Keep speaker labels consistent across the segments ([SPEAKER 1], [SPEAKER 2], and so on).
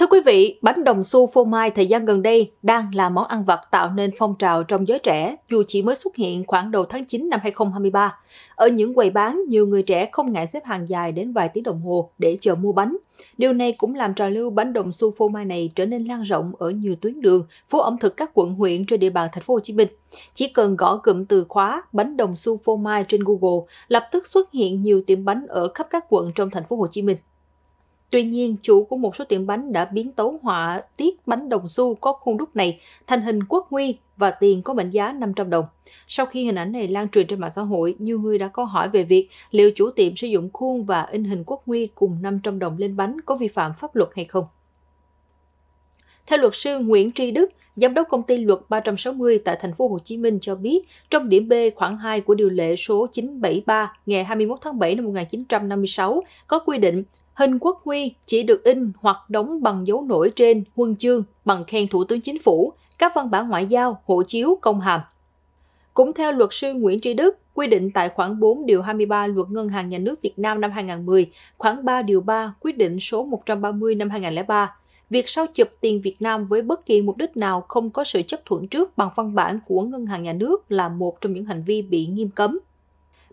[SPEAKER 1] Thưa quý vị, bánh đồng xu phô mai thời gian gần đây đang là món ăn vặt tạo nên phong trào trong giới trẻ dù chỉ mới xuất hiện khoảng đầu tháng 9 năm 2023. Ở những quầy bán, nhiều người trẻ không ngại xếp hàng dài đến vài tiếng đồng hồ để chờ mua bánh. Điều này cũng làm trào lưu bánh đồng xu phô mai này trở nên lan rộng ở nhiều tuyến đường, phố ẩm thực các quận huyện trên địa bàn thành phố Hồ Chí Minh. Chỉ cần gõ cụm từ khóa bánh đồng xu phô mai trên Google, lập tức xuất hiện nhiều tiệm bánh ở khắp các quận trong thành phố Hồ Chí Minh. Tuy nhiên, chủ của một số tiệm bánh đã biến tấu họa tiết bánh đồng xu có khuôn đúc này thành hình quốc nguy và tiền có mệnh giá 500 đồng. Sau khi hình ảnh này lan truyền trên mạng xã hội, nhiều người đã có hỏi về việc liệu chủ tiệm sử dụng khuôn và in hình quốc nguy cùng 500 đồng lên bánh có vi phạm pháp luật hay không. Theo luật sư Nguyễn Tri Đức, Giám đốc công ty luật 360 tại thành phố Hồ Chí Minh cho biết, trong điểm B khoảng 2 của điều lệ số 973 ngày 21 tháng 7 năm 1956 có quy định hình quốc huy chỉ được in hoặc đóng bằng dấu nổi trên huân chương, bằng khen Thủ tướng Chính phủ, các văn bản ngoại giao, hộ chiếu, công hàm. Cũng theo luật sư Nguyễn Tri Đức, quy định tại khoản 4 điều 23 Luật Ngân hàng Nhà nước Việt Nam năm 2010, khoản 3 điều 3 quyết định số 130 năm 2003, việc sao chụp tiền Việt Nam với bất kỳ mục đích nào không có sự chấp thuận trước bằng văn bản của Ngân hàng Nhà nước là một trong những hành vi bị nghiêm cấm.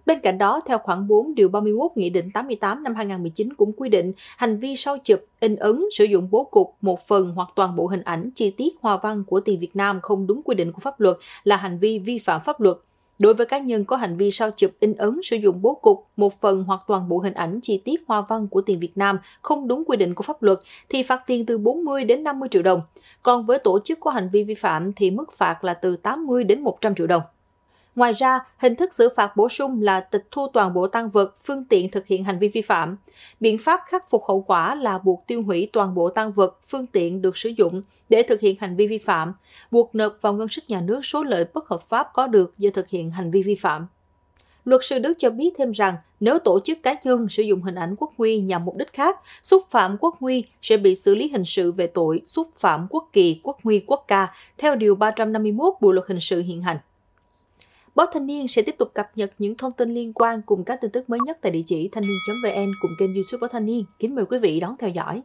[SPEAKER 1] Bên cạnh đó, theo khoản 4 điều 31 Nghị định 88 năm 2019 cũng quy định hành vi sao chụp, in ấn, sử dụng bố cục một phần hoặc toàn bộ hình ảnh, chi tiết, hoa văn của tiền Việt Nam không đúng quy định của pháp luật là hành vi vi phạm pháp luật. Đối với cá nhân có hành vi sao chụp in ấn sử dụng bố cục, một phần hoặc toàn bộ hình ảnh chi tiết hoa văn của tiền Việt Nam không đúng quy định của pháp luật thì phạt tiền từ 40 đến 50 triệu đồng. Còn với tổ chức có hành vi vi phạm thì mức phạt là từ 80 đến 100 triệu đồng. Ngoài ra, hình thức xử phạt bổ sung là tịch thu toàn bộ tăng vật, phương tiện thực hiện hành vi vi phạm. Biện pháp khắc phục hậu quả là buộc tiêu hủy toàn bộ tăng vật, phương tiện được sử dụng để thực hiện hành vi vi phạm, buộc nộp vào ngân sách nhà nước số lợi bất hợp pháp có được do thực hiện hành vi vi phạm. Luật sư Đức cho biết thêm rằng, nếu tổ chức cá nhân sử dụng hình ảnh quốc huy nhằm mục đích khác, xúc phạm quốc huy sẽ bị xử lý hình sự về tội xúc phạm quốc kỳ, quốc huy, quốc ca theo điều 351 Bộ luật hình sự hiện hành. Báo Thanh niên sẽ tiếp tục cập nhật những thông tin liên quan cùng các tin tức mới nhất tại địa chỉ thanh niên.vn cùng kênh YouTube Báo Thanh niên. Kính mời quý vị đón theo dõi.